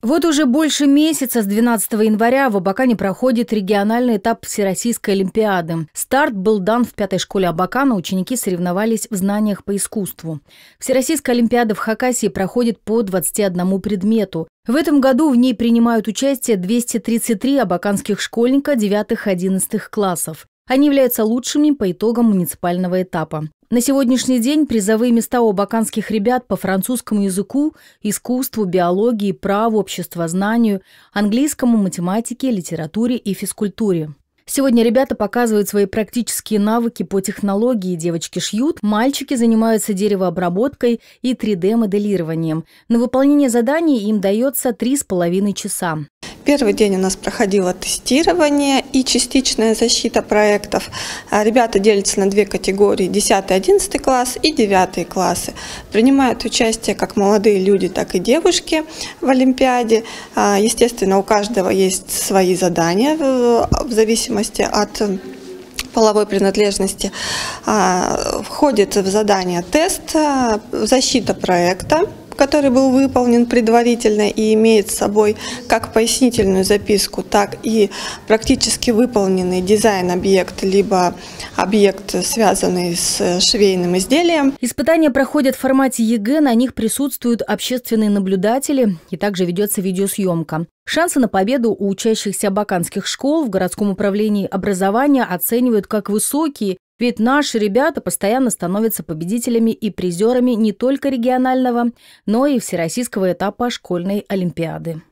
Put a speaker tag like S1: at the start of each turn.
S1: Вот уже больше месяца с 12 января в Абакане проходит региональный этап Всероссийской Олимпиады. Старт был дан в пятой школе Абакана, ученики соревновались в знаниях по искусству. Всероссийская Олимпиада в Хакасии проходит по 21 предмету. В этом году в ней принимают участие 233 абаканских школьника 9-11 классов. Они являются лучшими по итогам муниципального этапа. На сегодняшний день призовые места у баканских ребят по французскому языку, искусству, биологии, праву, обществознанию, английскому, математике, литературе и физкультуре. Сегодня ребята показывают свои практические навыки по технологии. Девочки шьют, мальчики занимаются деревообработкой и 3D-моделированием. На выполнение заданий им дается
S2: 3,5 часа. Первый день у нас проходило тестирование и частичная защита проектов. А ребята делятся на две категории – 10-11 класс и 9 классы. Принимают участие как молодые люди, так и девушки в Олимпиаде. А, естественно, у каждого есть свои задания в зависимости от половой принадлежности а, входит в задание тест, защита проекта, который был выполнен предварительно и имеет с собой как пояснительную записку, так и практически выполненный дизайн объекта, либо объект, связанный с швейным изделием.
S1: Испытания проходят в формате ЕГЭ, на них присутствуют общественные наблюдатели и также ведется видеосъемка. Шансы на победу у учащихся абаканских школ в городском управлении образования оценивают как высокие ведь наши ребята постоянно становятся победителями и призерами не только регионального, но и всероссийского этапа школьной олимпиады.